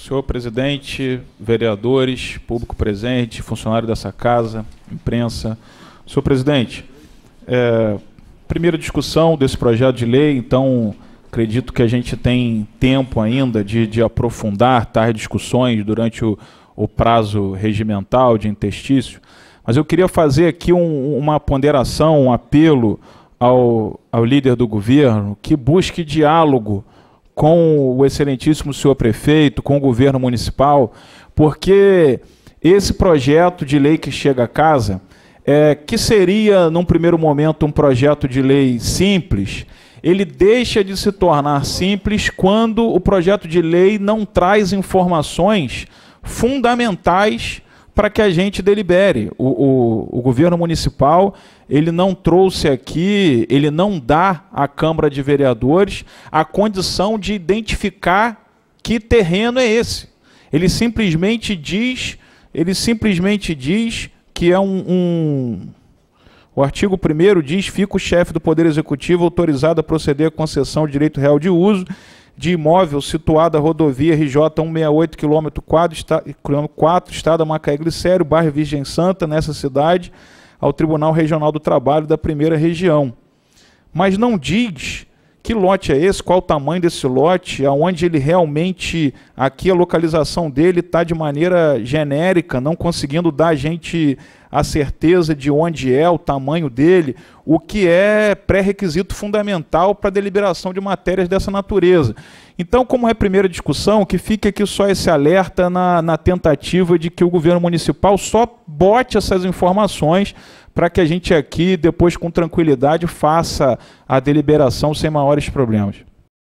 Senhor presidente, vereadores, público presente, funcionário dessa casa, imprensa. Senhor presidente, é, primeira discussão desse projeto de lei, então acredito que a gente tem tempo ainda de, de aprofundar tais tá, discussões durante o, o prazo regimental de interstício, mas eu queria fazer aqui um, uma ponderação, um apelo ao, ao líder do governo que busque diálogo com o excelentíssimo senhor prefeito, com o governo municipal, porque esse projeto de lei que chega a casa, é, que seria, num primeiro momento, um projeto de lei simples, ele deixa de se tornar simples quando o projeto de lei não traz informações fundamentais para que a gente delibere. O, o, o, governo municipal ele não trouxe aqui, ele não dá à Câmara de Vereadores a condição de identificar que terreno é esse. Ele simplesmente diz, ele simplesmente diz que é um, um o artigo 1 diz: fica o chefe do Poder Executivo autorizado a proceder à concessão de direito real de uso de imóvel situado à rodovia RJ 168, quilômetro 4, está, 4 Estado Macaé Glicério, bairro Virgem Santa, nessa cidade, ao Tribunal Regional do Trabalho da Primeira Região. Mas não diz que lote é esse? Qual o tamanho desse lote? Aonde ele realmente, aqui a localização dele está de maneira genérica, não conseguindo dar a gente a certeza de onde é, o tamanho dele, o que é pré-requisito fundamental para a deliberação de matérias dessa natureza. Então, como é a primeira discussão, que fique é aqui só esse alerta na, na tentativa de que o governo municipal só bote essas informações para que a gente aqui, depois com tranquilidade, faça a deliberação sem maiores problemas.